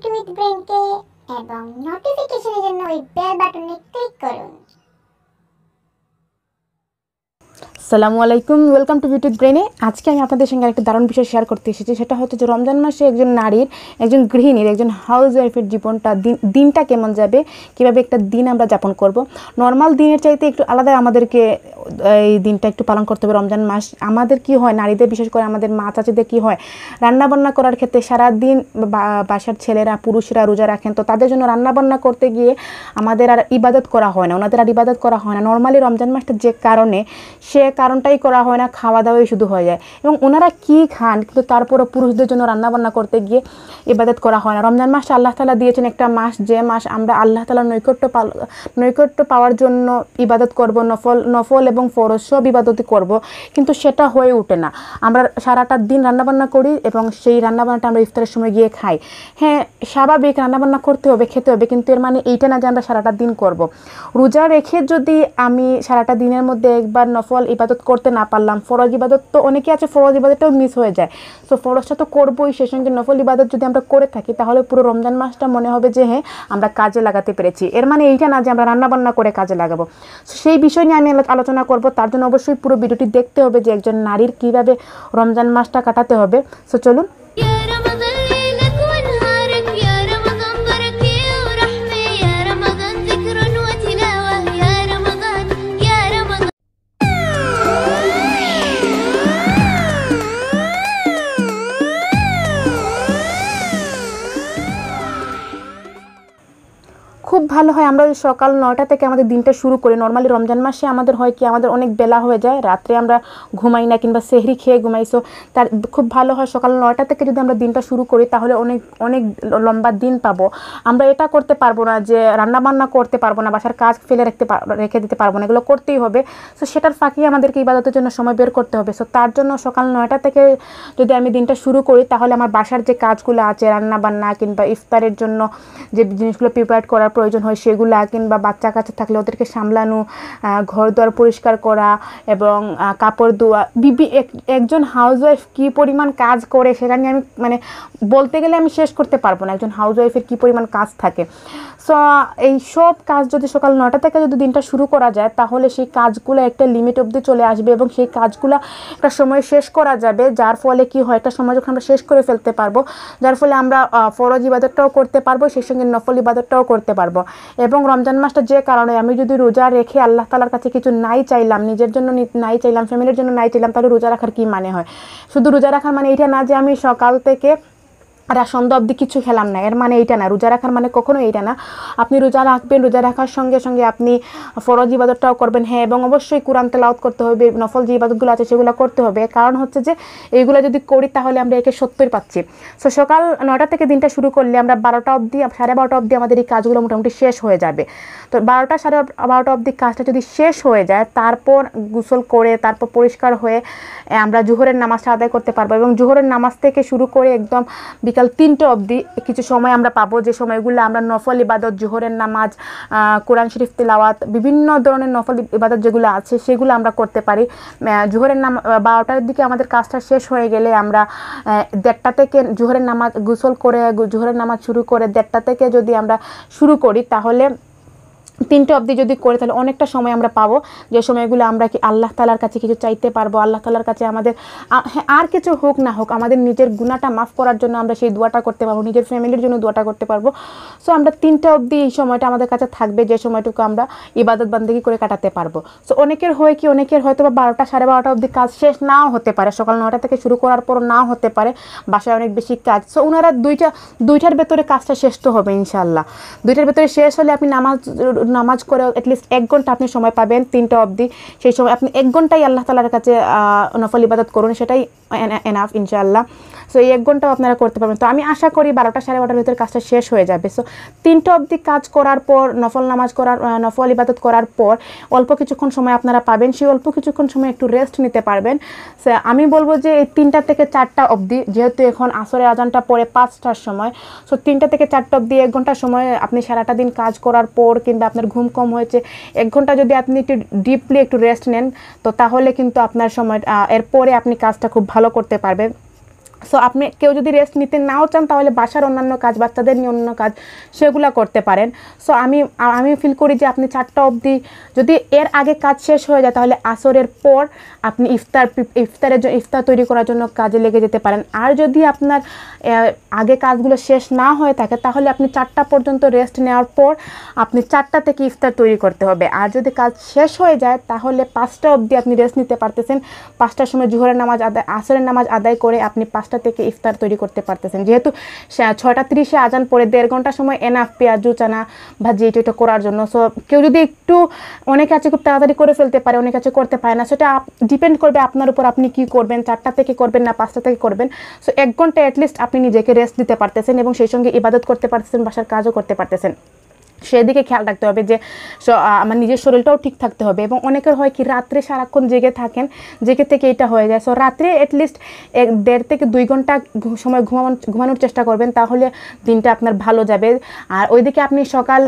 it with এবং নোটিফিকেশনের জন্য ওই বেল বাটনে ক্লিক করুন আসসালামু আলাইকুম ওয়েলকাম টু বিউটি ব্রেনে আজকে আমি আপনাদের সঙ্গে একটা দারুণ বিষয় শেয়ার করতে এসেছি সেটা হচ্ছে যে রমজান মাসে একজন নারীর একজন গৃহিণীর একজন হাউস ওয়াইফের জীবনটা দিনটা কেমন যাবে কিভাবে একটা দিন আমরা যাপন করব নর্মাল দিনের চাইতে একটু আলাদা আমাদেরকে এই দিনটা একটু পালন করতে হবে রমজান মাস আমাদের কি হয় নারীদের বিশেষ করে আমাদের মা চাচিদের কী হয় রান্নাবান্না করার ক্ষেত্রে সারাদিন বাসার ছেলেরা পুরুষরা রোজা রাখেন তো তাদের জন্য রান্নাবান্না করতে গিয়ে আমাদের আর ইবাদত করা হয় না ওনাদের আর ইবাদত করা হয় না নর্মালি রমজান মাসটা যে কারণে সে কারণটাই করা হয় না খাওয়া দাওয়াই শুধু হয়ে যায় এবং ওনারা কি খান কিন্তু তারপরে পুরুষদের জন্য রান্নাবান্না করতে গিয়ে ইবাদত করা হয় না রমজান মাসটা আল্লাহ তালা দিয়েছেন একটা মাস যে মাস আমরা আল্লাহ তালার নৈকট্য নৈকট্য পাওয়ার জন্য ইবাদত করব নফল নফল এবং ফরজ সব ইবাদতই করব কিন্তু সেটা হয়ে ওঠে না আমরা সারাটা দিন রান্নাবান্না করি এবং সেই রান্নাবান্নাটা আমরা ইফতারের সময় গিয়ে খাই হ্যাঁ স্বাভাবিক রান্নাবান্না করতে হবে খেতে হবে কিন্তু এর মানে এইটা না যে আমরা সারাটা দিন করব রোজা রেখে যদি আমি সারাটা দিনের মধ্যে একবার নফল ইবাদ ইবাদত করতে না পারলাম ফরজ ইবাদত তো অনেকে আছে ফরজ ইবাদতটাও মিস হয়ে যায় সো ফরজটা তো করবোই সেই সঙ্গে নফল ইবাদত যদি আমরা করে থাকি তাহলে পুরো রমজান মাসটা মনে হবে যে হ্যাঁ আমরা কাজে লাগাতে পেরেছি এর মানে এইটা না যে আমরা রান্নাবান্না করে কাজে লাগাবো সো সেই বিষয় নিয়ে আমি আলোচনা করব তার জন্য অবশ্যই পুরো ভিডিওটি দেখতে হবে যে একজন নারীর কীভাবে রমজান মাসটা কাটাতে হবে সো চলুন ভালো হয় আমরা সকাল নয়টা থেকে আমাদের দিনটা শুরু করি নর্মালি রমজান মাসে আমাদের হয় কি আমাদের অনেক বেলা হয়ে যায় রাত্রে আমরা ঘুমাই না কিংবা সেহরি খেয়ে ঘুমাই সো তার খুব ভালো হয় সকাল নটা থেকে যদি আমরা দিনটা শুরু করি তাহলে অনেক অনেক লম্বা দিন পাবো আমরা এটা করতে পারবো না যে রান্না বান্না করতে পারবো না বাসার কাজ ফেলে রাখতে রেখে দিতে পারবো না এগুলো করতেই হবে সো সেটার ফাঁকি আমাদেরকে ইবাদতের জন্য সময় বের করতে হবে সো তার জন্য সকাল নয়টা থেকে যদি আমি দিনটা শুরু করি তাহলে আমার বাসার যে কাজগুলো আছে রান্না বান্না কিংবা ইফতারের জন্য যে জিনিসগুলো প্রিপেয়ার করার প্রয়োজন প্রয়োজন হয় সেগুলো কিংবা বাচ্চা কাচ্চা থাকলে ওদেরকে সামলানো ঘর দোয়ার পরিষ্কার করা এবং কাপড় ধোয়া বিবি একজন হাউসওয়াইফ কী পরিমাণ কাজ করে সেখানে আমি মানে বলতে গেলে আমি শেষ করতে পারবো না একজন হাউসওয়াইফের কী পরিমাণ কাজ থাকে সো এই সব কাজ যদি সকাল নটা থেকে যদি দিনটা শুরু করা যায় তাহলে সেই কাজগুলো একটা লিমিট অবধি চলে আসবে এবং সেই কাজগুলো একটা সময় শেষ করা যাবে যার ফলে কি হয় একটা সময় যখন আমরা শেষ করে ফেলতে পারবো যার ফলে আমরা ফরজ ইবাদতটাও করতে পারবো সেই সঙ্গে নফল ইবাদতটাও করতে পারবো এবং রমজান মাসটা যে কারণে আমি যদি রোজা রেখে আল্লাহ তালার কাছে কিছু নাই চাইলাম নিজের জন্য নাই চাইলাম ফ্যামিলির জন্য নাই চাইলাম তাহলে রোজা রাখার কী মানে হয় শুধু রোজা রাখার মানে এটা না যে আমি সকাল থেকে আর সন্ধ্যা অব্দি কিছু খেলাম না এর মানে এইটা না রোজা রাখার মানে কখনো এইটা না আপনি রোজা রাখবেন রোজা রাখার সঙ্গে সঙ্গে আপনি ফরজ ইবাদতটাও করবেন হ্যাঁ এবং অবশ্যই কোরআন তেলাওত করতে হবে নফল যে ইবাদতগুলো আছে সেগুলো করতে হবে কারণ হচ্ছে যে এইগুলো যদি করি তাহলে আমরা একে সত্যই পাচ্ছি সো সকাল নয়টা থেকে দিনটা শুরু করলে আমরা বারোটা অবধি সাড়ে বারোটা অবধি আমাদের এই কাজগুলো মোটামুটি শেষ হয়ে যাবে তো বারোটা সাড়ে বারোটা অবধি কাজটা যদি শেষ হয়ে যায় তারপর গোসল করে তারপর পরিষ্কার হয়ে আমরা জোহরের নামাজটা আদায় করতে পারবো এবং জোহরের নামাজ থেকে শুরু করে একদম বিকাল বিকাল তিনটে অবধি কিছু সময় আমরা পাবো যে সময়গুলো আমরা নফল ইবাদত জোহরের নামাজ কোরআন শরীফ তিলাওয়াত বিভিন্ন ধরনের নফল ইবাদত যেগুলো আছে সেগুলো আমরা করতে পারি জোহরের নাম বারোটার দিকে আমাদের কাজটা শেষ হয়ে গেলে আমরা দেড়টা থেকে জোহরের নামাজ গোসল করে জোহরের নামাজ শুরু করে দেড়টা থেকে যদি আমরা শুরু করি তাহলে তিনটে অবধি যদি করে তাহলে অনেকটা সময় আমরা পাবো যে সময়গুলো আমরা কি আল্লাহ তালার কাছে কিছু চাইতে পারবো আল্লাহ তালার কাছে আমাদের হ্যাঁ, আর কিছু হোক না হোক আমাদের নিজের গুণাটা মাফ করার জন্য আমরা সেই দোয়াটা করতে পারবো নিজের ফ্যামিলির জন্য দোয়াটা করতে পারবো সো আমরা তিনটে অবধি এই সময়টা আমাদের কাছে থাকবে যে সময়টুকু আমরা ইবাদত বান্দিগি করে কাটাতে পারবো সো অনেকের হয় কি অনেকের হয়তো বা বারোটা সাড়ে বারোটা অবধি কাজ শেষ নাও হতে পারে সকাল নটা থেকে শুরু করার পর নাও হতে পারে বাসায় অনেক বেশি কাজ সো ওনারা দুইটা দুইটার ভেতরে কাজটা শেষ তো হবে ইনশাল্লাহ দুইটার ভেতরে শেষ হলে আপনি নামাজ ফজর নামাজ করে অ্যাটলিস্ট এক ঘন্টা আপনি সময় পাবেন তিনটা অবধি সেই সময় আপনি এক ঘন্টাই আল্লাহ তালার কাছে নফল ইবাদত করুন সেটাই এনাফ ইনশাল্লাহ সো এই এক ঘন্টাও আপনারা করতে পারবেন তো আমি আশা করি বারোটা সাড়ে বারোটার ভিতরে কাজটা শেষ হয়ে যাবে সো তিনটা অবধি কাজ করার পর নফল নামাজ করার নফল ইবাদত করার পর অল্প কিছুক্ষণ সময় আপনারা পাবেন সেই অল্প কিছুক্ষণ সময় একটু রেস্ট নিতে পারবেন আমি বলবো যে এই তিনটা থেকে চারটা অবধি যেহেতু এখন আসরের আজানটা পড়ে পাঁচটার সময় সো তিনটা থেকে চারটা অবধি এক ঘন্টা সময় আপনি সারাটা দিন কাজ করার পর কিংবা আপনার ঘুম কম হয়েছে এক ঘন্টা যদি আপনি একটু ডিপলি একটু রেস্ট নেন তো তাহলে কিন্তু আপনার সময় এরপরে আপনি কাজটা খুব ভালো করতে পারবে সো আপনি কেউ যদি রেস্ট নিতে নাও চান তাহলে বাসার অন্যান্য কাজ বাচ্চাদের নিয়ে অন্য কাজ সেগুলো করতে পারেন সো আমি আমি ফিল করি যে আপনি চারটা অবধি যদি এর আগে কাজ শেষ হয়ে যায় তাহলে আসরের পর আপনি ইফতার ইফতারের ইফতার তৈরি করার জন্য কাজে লেগে যেতে পারেন আর যদি আপনার আগে কাজগুলো শেষ না হয়ে থাকে তাহলে আপনি চারটা পর্যন্ত রেস্ট নেওয়ার পর আপনি চারটা থেকে ইফতার তৈরি করতে হবে আর যদি কাজ শেষ হয়ে যায় তাহলে পাঁচটা অবধি আপনি রেস্ট নিতে পারতেছেন পাঁচটার সময় জোহরের নামাজ আদায় আসরের নামাজ আদায় করে আপনি পাঁচ পাঁচটা থেকে ইফতার তৈরি করতে পারতেছেন যেহেতু ছয়টা তিরিশে আজান পরে দেড় ঘন্টা সময় এনাফ পেঁয়াজ চানা ভাজি এটা এটা করার জন্য সো কেউ যদি একটু অনেকে আছে খুব তাড়াতাড়ি করে ফেলতে পারে অনেকে আছে করতে পারে না সেটা ডিপেন্ড করবে আপনার উপর আপনি কি করবেন চারটা থেকে করবেন না পাঁচটা থেকে করবেন সো এক ঘন্টা অ্যাটলিস্ট আপনি নিজেকে রেস্ট দিতে পারতেছেন এবং সেই সঙ্গে ইবাদত করতে পারতেছেন বাসার কাজও করতে পারতেছেন সেদিকে খেয়াল রাখতে হবে যে আমার নিজের শরীরটাও ঠিক থাকতে হবে এবং অনেকের হয় কি রাত্রে সারাক্ষণ জেগে থাকেন জেগে থেকে এটা হয়ে যায় সো রাত্রে অ্যাটলিস্ট এক দেড় থেকে দুই ঘন্টা সময় ঘুমানো ঘুমানোর চেষ্টা করবেন তাহলে দিনটা আপনার ভালো যাবে আর ওইদিকে আপনি সকাল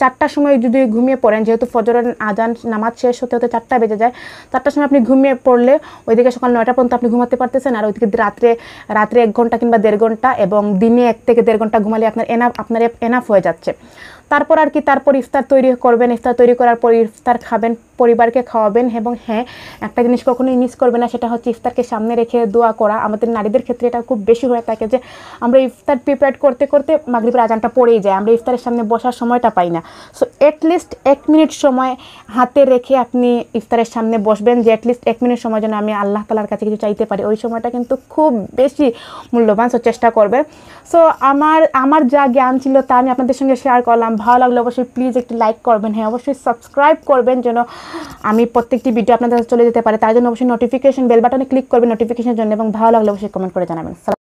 চারটার সময় যদি ঘুমিয়ে পড়েন যেহেতু ফজরের আজান নামাজ শেষ হতে হতে চারটা বেজে যায় চারটার সময় আপনি ঘুমিয়ে পড়লে ওইদিকে সকাল নয়টা পর্যন্ত আপনি ঘুমাতে পারতেছেন আর ওইদিকে রাত্রে রাত্রে এক ঘন্টা কিংবা দেড় ঘন্টা এবং দিনে এক থেকে দেড় ঘন্টা ঘুমালে আপনার এনাফ আপনার এনাফ হয়ে যাচ্ছে তারপর আর কি তারপর ইফতার তৈরি করবেন ইফতার তৈরি করার পর ইফতার খাবেন পরিবারকে খাওয়াবেন এবং হ্যাঁ একটা জিনিস কখনোই মিস করবে না সেটা হচ্ছে ইফতারকে সামনে রেখে দোয়া করা আমাদের নারীদের ক্ষেত্রে এটা খুব বেশি হয়ে থাকে যে আমরা ইফতার প্রিপেয়ার করতে করতে মাগরিবের আজানটা পড়েই যায় আমরা ইফতারের সামনে বসার সময়টা পাই না সো অ্যাটলিস্ট এক মিনিট সময় হাতে রেখে আপনি ইফতারের সামনে বসবেন যে অ্যাটলিস্ট এক মিনিট সময় যেন আমি আল্লাহ তালার কাছে কিছু চাইতে পারি ওই সময়টা কিন্তু খুব বেশি মূল্যবান সো চেষ্টা করবে সো আমার আমার যা জ্ঞান ছিল তা আমি আপনাদের সঙ্গে শেয়ার করলাম ভালো লাগলে অবশ্যই প্লিজ একটি লাইক করবেন হ্যাঁ অবশ্যই সাবস্ক্রাইব করবেন যেন আমি প্রত্যেকটি ভিডিও আপনাদের চলে যেতে পারে তাই জন্য অবশ্যই নোটিফিকেশন বেল বাটনে ক্লিক করবেন নোটিফিকেশনের জন্য এবং ভালো লাগলে অবশ্যই কমেন্ট করে জানাবেন